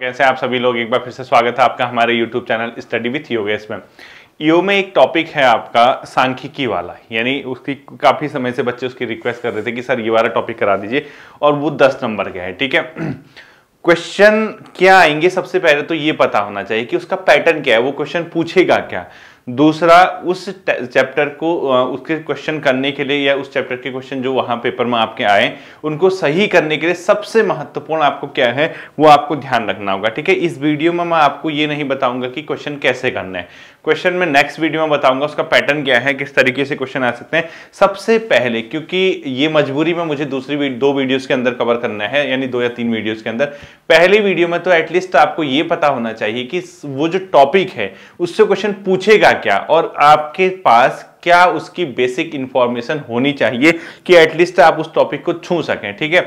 कैसे आप सभी लोग एक बार फिर से स्वागत है आपका हमारे YouTube चैनल स्टडी विथ योग में यो में एक टॉपिक है आपका सांख्यिकी वाला यानी उसकी काफ़ी समय से बच्चे उसकी रिक्वेस्ट कर रहे थे कि सर ये वाला टॉपिक करा दीजिए और वो दस नंबर का है ठीक है क्वेश्चन क्या आएंगे सबसे पहले तो ये पता होना चाहिए कि उसका पैटर्न क्या है वो क्वेश्चन पूछेगा क्या दूसरा उस चैप्टर को उसके क्वेश्चन करने के लिए या उस चैप्टर के क्वेश्चन जो वहां पेपर में आपके आए उनको सही करने के लिए सबसे महत्वपूर्ण आपको क्या है वो आपको ध्यान रखना होगा ठीक है इस वीडियो में मैं आपको ये नहीं बताऊंगा कि क्वेश्चन कैसे करना है क्वेश्चन में नेक्स्ट वीडियो में बताऊंगा उसका पैटर्न क्या है किस तरीके से क्वेश्चन आ सकते हैं सबसे पहले क्योंकि ये मजबूरी में मुझे दूसरी दो वीडियोस के अंदर कवर करना है यानी दो या तीन वीडियोस के अंदर पहली वीडियो में तो एटलीस्ट आपको ये पता होना चाहिए कि वो जो टॉपिक है उससे क्वेश्चन पूछेगा क्या और आपके पास क्या उसकी बेसिक इंफॉर्मेशन होनी चाहिए कि एटलीस्ट आप उस टॉपिक को छू सकें ठीक है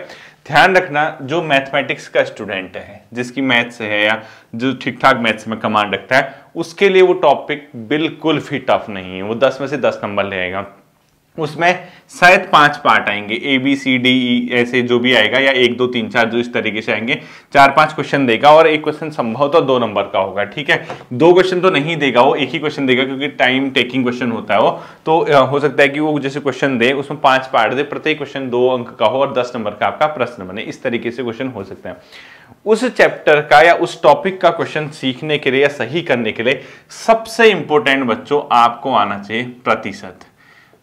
ध्यान रखना जो मैथमेटिक्स का स्टूडेंट है जिसकी मैथ्स है या जो ठीक ठाक मैथ्स में कमांड रखता है उसके लिए वो टॉपिक बिल्कुल भी टफ नहीं है वो दस में से दस नंबर लेगा उसमें शायद पांच पार्ट आएंगे A B C D E ऐसे जो भी आएगा या एक दो तीन चार जो इस तरीके से आएंगे चार पांच क्वेश्चन देगा और एक क्वेश्चन संभवतः तो दो नंबर का होगा ठीक है दो क्वेश्चन तो नहीं देगा वो एक ही क्वेश्चन देगा क्योंकि टाइम टेकिंग क्वेश्चन होता है वो तो हो सकता है कि वो जैसे क्वेश्चन दे उसमें पांच पार्ट दे प्रत्येक क्वेश्चन दो अंक का हो और दस नंबर का आपका प्रश्न बने इस तरीके से क्वेश्चन हो सकते हैं उस चैप्टर का या उस टॉपिक का क्वेश्चन सीखने के लिए या सही करने के लिए सबसे इंपॉर्टेंट बच्चों आपको आना चाहिए प्रतिशत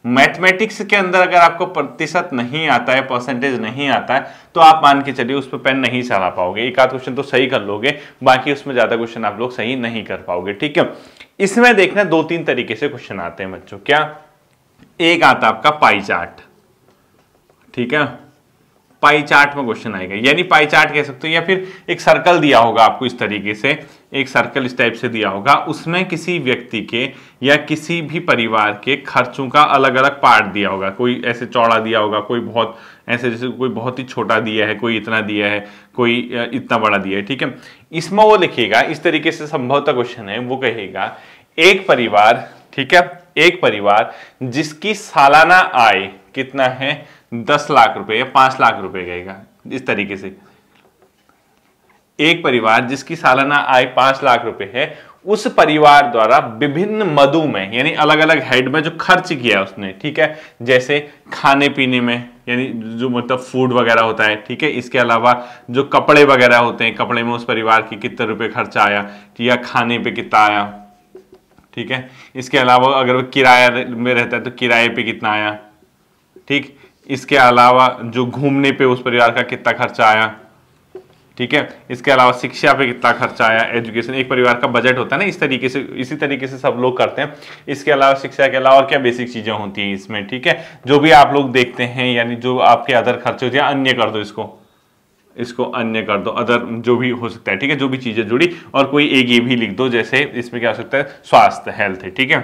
मैथमेटिक्स के अंदर अगर आपको प्रतिशत नहीं आता है परसेंटेज नहीं आता है तो आप मान के चलिए उस पर पेन नहीं चला पाओगे एक आध क्वेश्चन तो सही कर लोगे बाकी उसमें ज़्यादा क्वेश्चन आप लोग सही नहीं कर पाओगे ठीक है इसमें देखना दो तीन तरीके से क्वेश्चन आते हैं बच्चों क्या एक आता आपका पाई चार्ट ठीक है पाई चार्ट में क्वेश्चन आएगा यानी पाई चार्ट कह सकते हो या फिर एक सर्कल दिया होगा आपको इस तरीके से एक सर्कल इस टाइप से दिया होगा उसमें किसी व्यक्ति के या किसी भी परिवार के खर्चों का अलग अलग पार्ट दिया होगा कोई ऐसे चौड़ा दिया होगा कोई बहुत ऐसे जैसे कोई बहुत ही छोटा दिया है कोई इतना दिया है कोई इतना बड़ा दिया है ठीक है इसमें वो लिखेगा इस तरीके से संभवतः क्वेश्चन है वो कहेगा एक परिवार ठीक है एक परिवार जिसकी सालाना आय कितना है दस लाख रुपए या पांच लाख रुपए गएगा इस तरीके से एक परिवार जिसकी सालाना आय पांच लाख रुपए है उस परिवार द्वारा विभिन्न मदों में यानी अलग अलग हेड में जो खर्च किया है उसने ठीक है जैसे खाने पीने में यानी जो मतलब फूड वगैरह होता है ठीक है इसके अलावा जो कपड़े वगैरह होते हैं कपड़े में उस परिवार की कितने रुपए खर्चा आया या खाने पे कितना आया ठीक है इसके अलावा अगर वो किराया में रहता है तो किराए पे कितना आया ठीक इसके अलावा जो घूमने पे उस परिवार का कितना खर्चा आया ठीक है इसके अलावा शिक्षा पे कितना खर्चा आया एजुकेशन एक परिवार का बजट होता है ना इस तरीके से इसी तरीके से सब लोग करते हैं इसके अलावा शिक्षा के अलावा और क्या बेसिक चीज़ें होती हैं इसमें ठीक है जो भी आप लोग देखते हैं यानी जो आपके अदर खर्चे होते हैं अन्य कर दो इसको इसको अन्य कर दो अदर जो भी हो सकता है ठीक है जो भी चीज़ें जुड़ी और कोई एक ये भी लिख दो जैसे इसमें क्या हो सकता है स्वास्थ्य हेल्थ ठीक है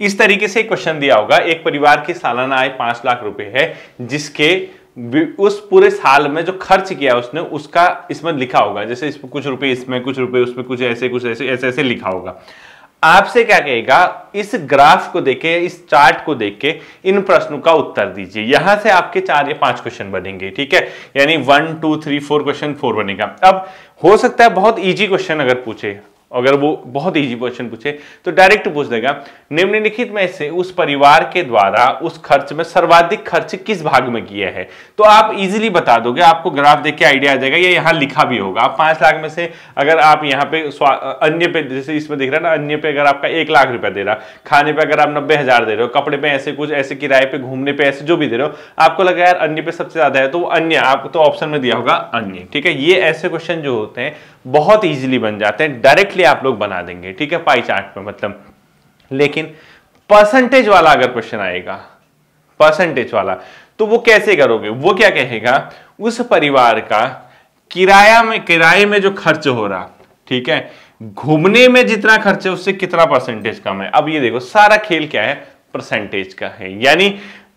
इस तरीके से क्वेश्चन दिया होगा एक परिवार की सालाना आय पांच लाख रुपए है जिसके उस पूरे साल में जो खर्च किया उसने उसका इसमें लिखा होगा जैसे इसमें कुछ रुपए इसमें कुछ रुपए उसमें कुछ ऐसे कुछ ऐसे ऐसे ऐसे लिखा होगा आपसे क्या कहेगा इस ग्राफ को देखे इस चार्ट को देख के इन प्रश्नों का उत्तर दीजिए यहां से आपके चार या पांच क्वेश्चन बनेंगे ठीक है यानी one two three four question four बनेगा अब हो सकता है बहुत इजी क्वेश्चन अगर पूछे अगर वो बहुत इजी क्वेश्चन पूछे तो डायरेक्ट पूछ देगा निम्नलिखित में से उस परिवार के द्वारा उस खर्च में सर्वाधिक खर्च किस भाग में किया है तो आप इजीली बता दोगे आपको ग्राफ देख के आइडिया आ जाएगा या यहाँ लिखा भी होगा आप पांच लाख में से अगर आप यहाँ पे अन्य पे जैसे इसमें दिख रहा है ना अन्य पे अगर आपका एक लाख रुपया दे रहा खाने पे अगर आप नब्बे हजार दे रहे हो कपड़े पे ऐसे कुछ ऐसे किराए पे घूमने पे ऐसे जो भी दे रहे हो आपको लगा यार अन्य पे सबसे ज्यादा है तो अन्य आपको तो ऑप्शन में दिया होगा अन्य ठीक है ये ऐसे क्वेश्चन जो होते हैं बहुत ईजिली बन जाते हैं डायरेक्टली आप लोग बना देंगे ठीक है पाई चार्ट में मतलब लेकिन परसेंटेज वाला अगर क्वेश्चन आएगा परसेंटेज वाला तो वो कैसे करोगे वो क्या कहेगा उस परिवार का किराया में किराए में जो खर्च हो रहा ठीक है घूमने में जितना खर्च है उससे कितना परसेंटेज कम है अब ये देखो सारा खेल क्या है परसेंटेज का है यानी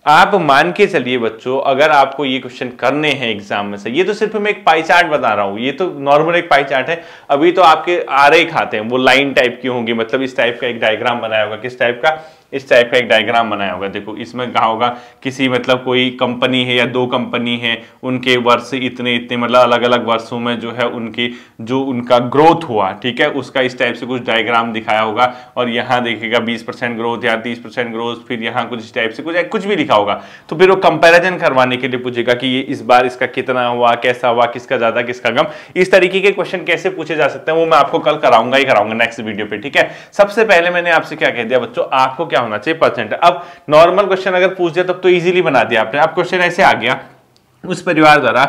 आप मान के चलिए बच्चों अगर आपको ये क्वेश्चन करने हैं एग्जाम में से ये तो सिर्फ मैं एक पाई चार्ट बता रहा हूँ ये तो नॉर्मल एक पाई चार्ट है अभी तो आपके आरे खाते हैं वो लाइन टाइप की होंगी मतलब इस टाइप का एक डायग्राम बनाया होगा किस टाइप का इस टाइप का एक डायग्राम बनाया होगा देखो इसमें कहा होगा किसी मतलब कोई कंपनी है या दो कंपनी है उनके वर्ष इतने इतने मतलब अलग अलग वर्षों में जो है उनकी जो उनका ग्रोथ हुआ ठीक है उसका इस टाइप से कुछ डायग्राम दिखाया होगा और यहाँ देखेगा बीस परसेंट ग्रोथ या तीस परसेंट ग्रोथ फिर यहाँ कुछ इस टाइप से कुछ कुछ भी लिखा होगा तो फिर वो कंपेरिजन करवाने के लिए पूछेगा कि ये इस बार इसका कितना हुआ कैसा हुआ किसका ज़्यादा किसका कम इस तरीके के क्वेश्चन कैसे पूछे जा सकते हैं वो मैं आपको कल कराऊंगा ही कराऊंगा नेक्स्ट वीडियो पे ठीक है सबसे पहले मैंने आपसे क्या कह दिया बच्चों आपको क्या क्या होना चाहिए परसेंट अब नॉर्मल क्वेश्चन अगर पूछ दिया तब तो ईजिली बना दिया आपने अब क्वेश्चन ऐसे आ गया उस परिवार द्वारा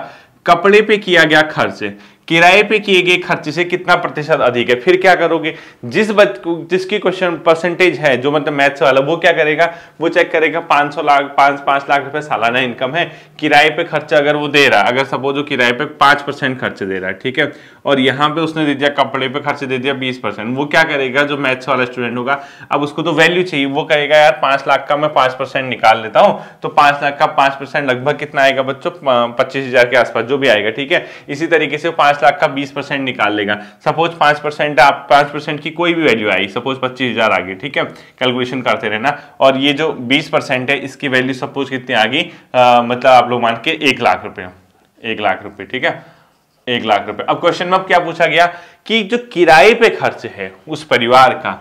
कपड़े पे किया गया खर्च किराए पे किए गए खर्च से कितना प्रतिशत अधिक है फिर क्या करोगे जिस बच जिसकी क्वेश्चन परसेंटेज है जो मतलब मैथ्स वाला वो क्या करेगा वो चेक करेगा 500 लाख पांच पांच लाख रुपए सालाना इनकम है किराए पे खर्चा अगर वो दे रहा अगर सपोज वो किराए पे पांच परसेंट खर्च दे रहा है ठीक है और यहाँ पे उसने दे दिया कपड़े पे खर्च दे दिया बीस परसेंट वो क्या करेगा जो मैथ्स वाला स्टूडेंट होगा अब उसको तो वैल्यू चाहिए वो कहेगा यार पांच लाख का मैं पांच परसेंट निकाल लेता हूँ तो पांच लाख का पांच परसेंट लगभग कितना आएगा बच्चों पच्चीस हजार के आसपास जो भी आएगा ठीक है इसी तरीके से पांच पांच लाख का बीस परसेंट निकाल लेगा सपोज पांच परसेंट आप पांच परसेंट की कोई भी वैल्यू आई सपोज पच्चीस हजार आ गई ठीक है कैलकुलेशन करते रहना और ये जो बीस परसेंट है इसकी वैल्यू सपोज कितनी आ गई मतलब आप लोग मान के एक लाख रुपए एक लाख रुपए ठीक है एक लाख रुपए अब क्वेश्चन में क्या पूछा गया कि जो किराए पे खर्च है उस परिवार का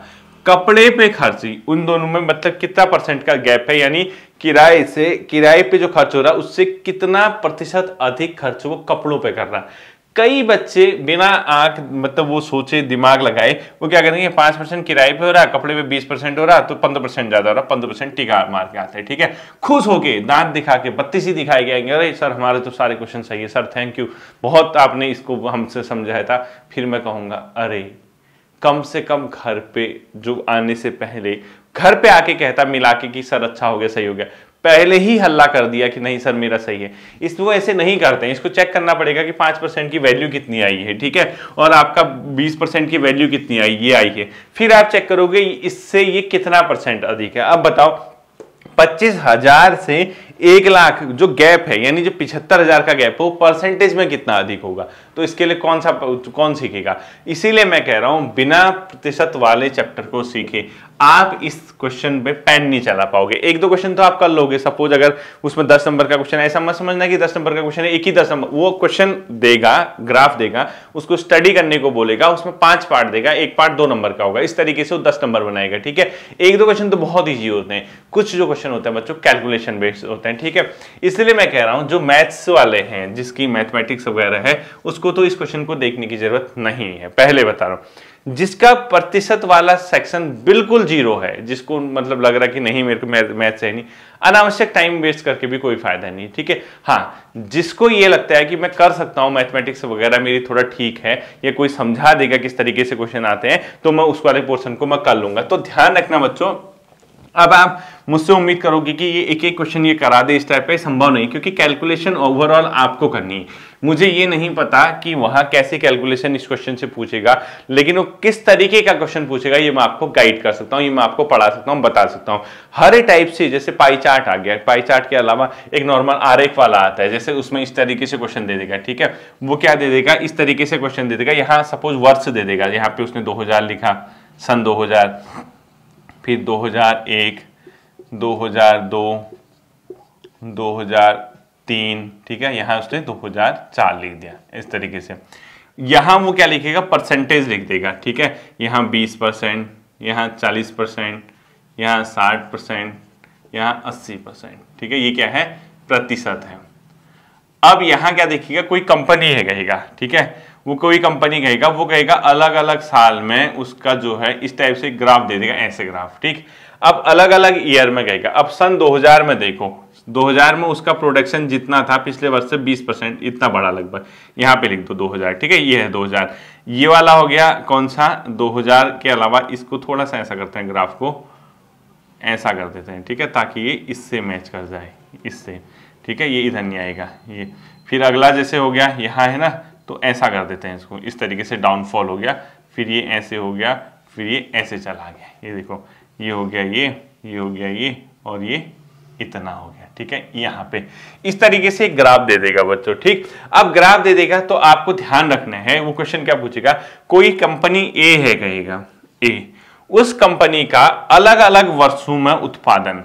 कपड़े पे खर्च उन दोनों में मतलब कितना परसेंट का गैप है यानी किराए से किराए पे जो खर्च हो रहा है उससे कितना प्रतिशत अधिक खर्च वो कपड़ों पे कर रहा है कई बच्चे बिना आंख मतलब वो सोचे दिमाग लगाए वो क्या करेंगे पांच परसेंट किराए पे हो रहा कपड़े पे बीस परसेंट हो रहा तो पंद्रह परसेंट ज्यादा हो रहा पंद्रह परसेंट टिका मार के आते हैं ठीक है खुश होके दांत दिखा के बत्तीस ही दिखाए जाएंगे अरे सर हमारे तो सारे क्वेश्चन सही है सर थैंक यू बहुत आपने इसको हमसे समझाया था फिर मैं कहूंगा अरे कम से कम घर पे जो आने से पहले घर पे आके कहता मिला के कि सर अच्छा हो गया सही हो गया पहले ही हल्ला कर दिया कि नहीं सर मेरा सही है इस वो ऐसे नहीं करते हैं इसको चेक करना पड़ेगा कि पाँच परसेंट की वैल्यू कितनी आई है ठीक है और आपका बीस परसेंट की वैल्यू कितनी आई ये आई है फिर आप चेक करोगे इससे ये कितना परसेंट अधिक है अब बताओ पच्चीस हजार से एक लाख जो गैप है यानी जो पिछहत्तर हजार का गैप है वो परसेंटेज में कितना अधिक होगा तो इसके लिए कौन सा कौन सीखेगा इसीलिए मैं कह रहा हूं बिना प्रतिशत वाले चैप्टर को सीखे आप इस क्वेश्चन पे पेन नहीं चला पाओगे एक दो क्वेश्चन तो आप कर लोगे सपोज अगर उसमें दस नंबर का क्वेश्चन ऐसा मत समझना कि दस नंबर का क्वेश्चन एक ही दस नंबर वो क्वेश्चन देगा ग्राफ देगा उसको स्टडी करने को बोलेगा उसमें पांच पार्ट देगा एक पार्ट दो नंबर का होगा इस तरीके से वो दस नंबर बनाएगा ठीक है एक दो क्वेश्चन तो बहुत ईजी होते हैं कुछ जो क्वेश्चन होते हैं बच्चों कैलकुलेशन बेस्ड होते हैं हैं ठीक है इसलिए मैं कह रहा हूं जो मैथ्स वाले हैं जिसकी मैथमेटिक्स वगैरह है उसको तो इस क्वेश्चन को देखने की जरूरत नहीं है पहले बता रहा हूं जिसका प्रतिशत वाला सेक्शन बिल्कुल जीरो है जिसको मतलब लग रहा कि नहीं मेरे को मैथ्स है नहीं अनावश्यक टाइम वेस्ट करके भी कोई फायदा नहीं ठीक है हाँ जिसको ये लगता है कि मैं कर सकता हूँ मैथमेटिक्स वगैरह मेरी थोड़ा ठीक है या कोई समझा देगा किस तरीके से क्वेश्चन आते हैं तो मैं उस वाले पोर्सन को मैं कर लूंगा तो ध्यान रखना बच्चों अब आप मुझसे उम्मीद करोगे कि ये एक एक क्वेश्चन ये करा दे इस टाइप पे संभव नहीं क्योंकि कैलकुलेशन ओवरऑल आपको करनी है मुझे ये नहीं पता कि वहां कैसे कैलकुलेशन इस क्वेश्चन से पूछेगा लेकिन वो किस तरीके का क्वेश्चन पूछेगा ये मैं आपको गाइड कर सकता हूँ ये मैं आपको पढ़ा सकता हूँ बता सकता हूँ हर टाइप से जैसे पाई चार्ट आ गया पाई चार्ट के अलावा एक नॉर्मल आर वाला आता है जैसे उसमें इस तरीके से क्वेश्चन दे देगा ठीक है वो क्या दे देगा इस तरीके से क्वेश्चन दे देगा यहाँ सपोज वर्ष दे देगा यहाँ पे उसने दो लिखा सन दो फिर 2001, 2002, 2003 ठीक है यहाँ उसने 2004 लिख दिया इस तरीके से यहाँ वो क्या लिखेगा परसेंटेज लिख देगा ठीक है यहाँ 20 परसेंट यहाँ 40 परसेंट यहाँ 60 परसेंट यहाँ 80 परसेंट ठीक है ये क्या है प्रतिशत है अब यहाँ क्या देखिएगा कोई कंपनी है कहेगा ठीक है वो कोई कंपनी कहेगा वो कहेगा अलग अलग साल में उसका जो है इस टाइप से ग्राफ दे देगा ऐसे ग्राफ ठीक अब अलग अलग ईयर में कहेगा अब सन 2000 में देखो 2000 में उसका प्रोडक्शन जितना था पिछले वर्ष से 20 परसेंट इतना बड़ा लगभग यहाँ पे लिख दो 2000 ठीक है ये है 2000 ये वाला हो गया कौन सा 2000 के अलावा इसको थोड़ा सा ऐसा करते हैं ग्राफ को ऐसा कर देते हैं ठीक है ताकि ये इससे मैच कर जाए इससे ठीक है ये इधर नहीं आएगा ये फिर अगला जैसे हो गया यहाँ है ना तो ऐसा कर देते हैं इसको इस तरीके से डाउनफॉल हो गया फिर ये ऐसे हो गया फिर ये ऐसे चला गया ये देखो ये हो गया ये ये हो गया ये और ये इतना हो गया ठीक है यहाँ पे इस तरीके से ग्राफ दे देगा बच्चों ठीक अब ग्राफ दे देगा तो आपको ध्यान रखना है वो क्वेश्चन क्या पूछेगा कोई कंपनी ए है कहेगा ए उस कंपनी का अलग अलग वर्षों में उत्पादन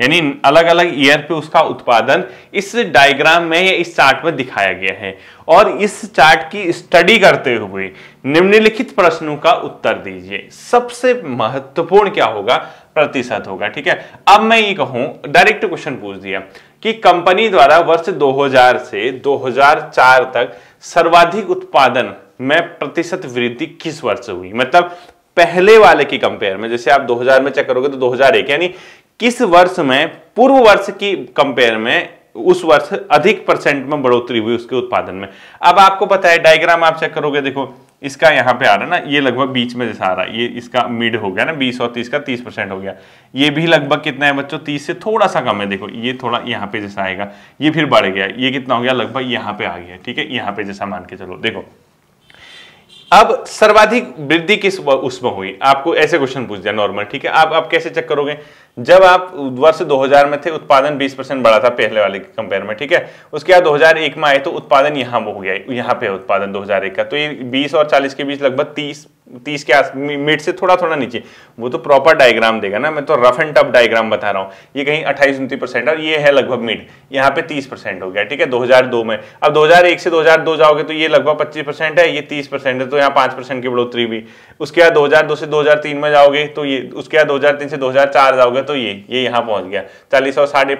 यानी अलग अलग ईयर पे उसका उत्पादन इस डायग्राम में या इस चार्ट में दिखाया गया है और इस चार्ट की स्टडी करते हुए निम्नलिखित प्रश्नों का उत्तर दीजिए सबसे महत्वपूर्ण क्या होगा प्रतिशत होगा ठीक है अब मैं ये कहूं डायरेक्ट क्वेश्चन पूछ दिया कि कंपनी द्वारा वर्ष 2000 से 2004 तक सर्वाधिक उत्पादन में प्रतिशत वृद्धि किस वर्ष हुई मतलब पहले वाले की कंपेयर में जैसे आप 2000 में चेक करोगे तो 2001 यानी किस वर्ष में पूर्व वर्ष की कंपेयर में उस वर्ष अधिक परसेंट में बढ़ोतरी हुई उसके उत्पादन में अब आपको पता है डायग्राम आप चेक करोगे देखो इसका यहां पे आ रहा है ना ये लगभग बीच में जैसा आ रहा है ये इसका मिड हो गया ना बीस और तीस का तीस परसेंट हो गया ये भी लगभग कितना है बच्चों तीस से थोड़ा सा कम है देखो ये थोड़ा यहाँ पे जैसा आएगा ये फिर बढ़ गया ये कितना हो गया लगभग यहाँ पे आ गया ठीक है यहाँ पे जैसा मान के चलो देखो अब सर्वाधिक वृद्धि किस उसमें हुई आपको ऐसे क्वेश्चन पूछ दिया नॉर्मल ठीक है आप आप कैसे चेक करोगे जब आप वर्ष 2000 में थे उत्पादन 20 परसेंट बढ़ा था पहले वाले के कंपेयर में ठीक है उसके बाद 2001 में आए तो उत्पादन यहाँ हो गया यहाँ पे उत्पादन 2001 का तो ये 20 और 40 के बीच लगभग 30 तीस के आस मिड से थोड़ा थोड़ा नीचे वो तो प्रॉपर डायग्राम देगा ना मैं तो रफ एंड टफ डायग्राम बता रहा हूँ ये कहीं अट्ठाईस उनतीस परसेंट और ये है लगभग मिड यहाँ पे तीस परसेंट हो गया ठीक है 2002 में अब 2001 से 2002 जाओगे तो ये लगभग पच्चीस परसेंट है ये तीस परसेंट है तो यहाँ पाँच परसेंट की बढ़ोतरी भी उसके बाद दो से दो में जाओगे तो ये उसके बाद दो से दो जाओगे तो ये ये यहाँ पहुँच गया चालीस और साढ़े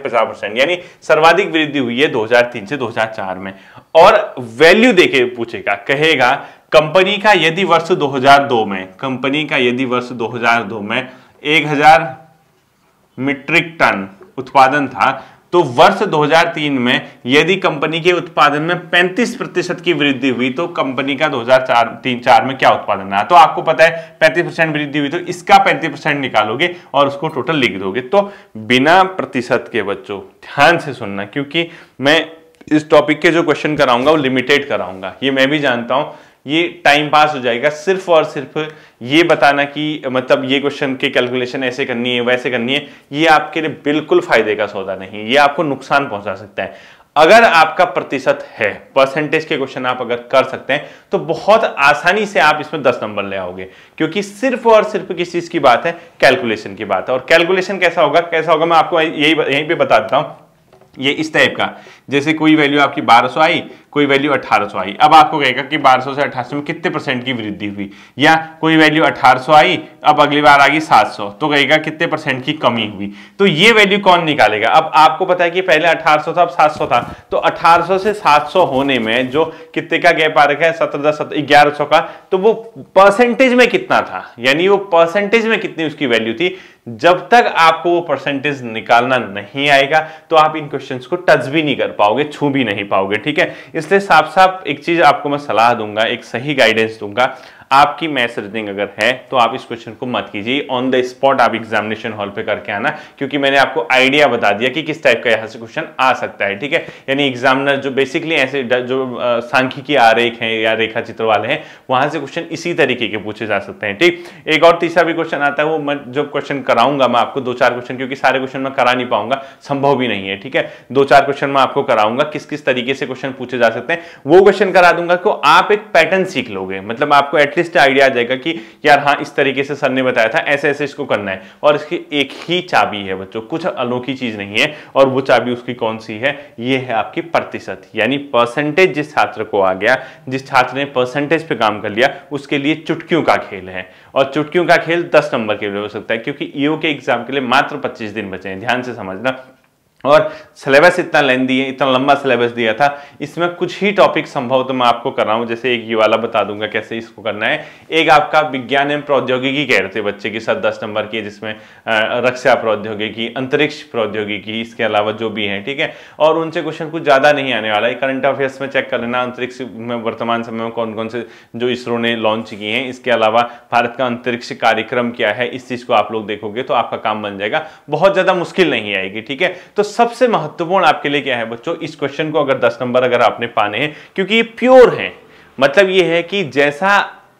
यानी सर्वाधिक वृद्धि हुई है दो से दो में और वैल्यू देखे पूछेगा कहेगा कंपनी का यदि वर्ष 2002 में कंपनी का यदि वर्ष 2002 में 1000 मीट्रिक टन उत्पादन था तो वर्ष 2003 में यदि कंपनी के उत्पादन में 35 प्रतिशत की वृद्धि हुई तो कंपनी का 2004 हजार में क्या उत्पादन रहा तो आपको पता है 35 परसेंट वृद्धि हुई तो इसका 35 परसेंट निकालोगे और उसको टोटल लिख दोगे तो बिना प्रतिशत के बच्चों ध्यान से सुनना क्योंकि मैं इस टॉपिक के जो क्वेश्चन कराऊंगा वो लिमिटेड कराऊंगा ये मैं भी जानता हूं ये टाइम पास हो जाएगा सिर्फ और सिर्फ ये बताना कि मतलब ये क्वेश्चन के कैलकुलेशन ऐसे करनी है वैसे करनी है ये आपके लिए बिल्कुल फायदे का सौदा नहीं ये आपको नुकसान पहुंचा सकता है अगर आपका प्रतिशत है परसेंटेज के क्वेश्चन आप अगर कर सकते हैं तो बहुत आसानी से आप इसमें दस नंबर ले आओगे क्योंकि सिर्फ और सिर्फ किस चीज़ की बात है कैलकुलेशन की बात है और कैलकुलेशन कैसा होगा कैसा होगा मैं आपको यही यहीं पे बता देता हूँ ये इस टाइप का जैसे कोई वैल्यू आपकी 1200 आई कोई वैल्यू 1800 आई अब आपको कहेगा कि 1200 से 1800 में कितने परसेंट की वृद्धि हुई या कोई वैल्यू 1800 आई अब अगली बार आ गई 700 तो कहेगा कितने परसेंट की कमी हुई तो ये वैल्यू कौन निकालेगा अब आपको पता है कि पहले 1800 था अब 700 था तो 1800 से 700 होने में जो कितने का गैप आ रखा है सत्रह दस ग्यारह का तो वो परसेंटेज में कितना था यानी वो परसेंटेज में कितनी उसकी वैल्यू थी जब तक आपको वो परसेंटेज निकालना नहीं आएगा तो आप इन क्वेश्चंस को टच भी नहीं कर पाओगे छू भी नहीं पाओगे ठीक है इसलिए साफ साफ एक चीज़ आपको मैं सलाह दूंगा एक सही गाइडेंस दूंगा आपकी मैथ रीजनिंग अगर है तो आप इस क्वेश्चन को मत कीजिए ऑन द स्पॉट आप एग्जामिनेशन हॉल पे करके आना क्योंकि मैंने आपको आइडिया बता दिया कि किस टाइप का यहाँ से क्वेश्चन आ सकता है ठीक है यानी एग्जामिनर जो बेसिकली ऐसे जो सांख्यिकी आरेख हैं या रेखा चित्र वाले हैं वहां से क्वेश्चन इसी तरीके के पूछे जा सकते हैं ठीक एक और तीसरा भी क्वेश्चन आता है वो मैं जो क्वेश्चन कराऊंगा मैं आपको दो चार क्वेश्चन क्योंकि सारे क्वेश्चन मैं करा नहीं पाऊंगा संभव भी नहीं है ठीक है दो चार क्वेश्चन मैं आपको कराऊंगा किस किस तरीके से क्वेश्चन पूछे जा सकते हैं वो क्वेश्चन करा दूंगा तो आप एक पैटर्न सीख लोगे मतलब आपको एटलीस्ट एटलीस्ट आइडिया आ जाएगा कि यार हाँ इस तरीके से सर ने बताया था ऐसे ऐसे इसको करना है और इसकी एक ही चाबी है बच्चों कुछ अनोखी चीज नहीं है और वो चाबी उसकी कौन सी है ये है आपकी प्रतिशत यानी परसेंटेज जिस छात्र को आ गया जिस छात्र ने परसेंटेज पे काम कर लिया उसके लिए चुटकियों का खेल है और चुटकियों का खेल दस नंबर के लिए हो सकता है क्योंकि ईओ के एग्जाम के लिए मात्र पच्चीस दिन बचे हैं ध्यान से समझना और सिलेबस इतना लेंदी है इतना लंबा सिलेबस दिया था इसमें कुछ ही टॉपिक संभव तो मैं आपको कर रहा हूँ जैसे एक ये वाला बता दूंगा कैसे इसको करना है एक आपका विज्ञान एवं प्रौद्योगिकी कह रहे थे बच्चे की सर दस नंबर की जिसमें रक्षा प्रौद्योगिकी अंतरिक्ष प्रौद्योगिकी इसके अलावा जो भी हैं ठीक है और उनसे क्वेश्चन कुछ ज़्यादा नहीं आने वाला है करंट अफेयर्स में चेक कर लेना अंतरिक्ष में वर्तमान समय में कौन कौन से जो इसरो ने लॉन्च किए हैं इसके अलावा भारत का अंतरिक्ष कार्यक्रम क्या है इस चीज़ को आप लोग देखोगे तो आपका काम बन जाएगा बहुत ज़्यादा मुश्किल नहीं आएगी ठीक है तो सबसे महत्वपूर्ण आपके लिए क्या है बच्चों इस क्वेश्चन को अगर दस नंबर अगर आपने पाने हैं क्योंकि ये प्योर हैं मतलब ये है कि जैसा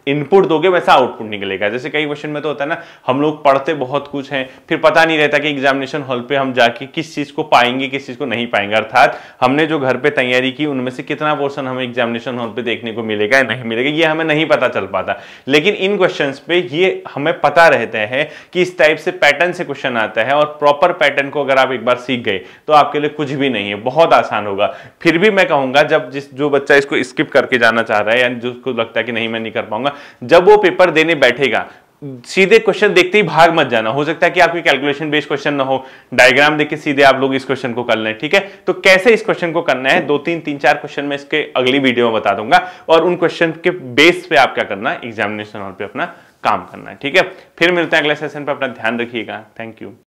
इनपुट दोगे वैसा आउटपुट निकलेगा जैसे कई क्वेश्चन में तो होता है ना हम लोग पढ़ते बहुत कुछ हैं फिर पता नहीं रहता कि एग्जामिनेशन हॉल पे हम जाके किस चीज़ को पाएंगे किस चीज़ को नहीं पाएंगे अर्थात हमने जो घर पे तैयारी की उनमें से कितना पोर्सन हमें एग्जामिनेशन हॉल पे देखने को मिलेगा या नहीं मिलेगा ये हमें नहीं पता चल पाता लेकिन इन क्वेश्चन पे ये हमें पता रहता है कि इस टाइप से पैटर्न से क्वेश्चन आता है और प्रॉपर पैटर्न को अगर आप एक बार सीख गए तो आपके लिए कुछ भी नहीं है बहुत आसान होगा फिर भी मैं कहूँगा जब जिस जो बच्चा इसको स्किप करके जाना चाह रहा है या जिसको लगता है कि नहीं मैं नहीं कर पाऊंगा दूंगा जब वो पेपर देने बैठेगा सीधे क्वेश्चन देखते ही भाग मत जाना हो सकता है कि आपकी कैलकुलेशन बेस्ड क्वेश्चन ना हो डायग्राम देख के सीधे आप लोग इस क्वेश्चन को कर लें ठीक है तो कैसे इस क्वेश्चन को करना है दो तीन तीन चार क्वेश्चन में इसके अगली वीडियो में बता दूंगा और उन क्वेश्चन के बेस पे आप क्या करना है एग्जामिनेशन हॉल पे अपना काम करना है ठीक है फिर मिलते हैं अगले सेशन पर अपना ध्यान रखिएगा थैंक यू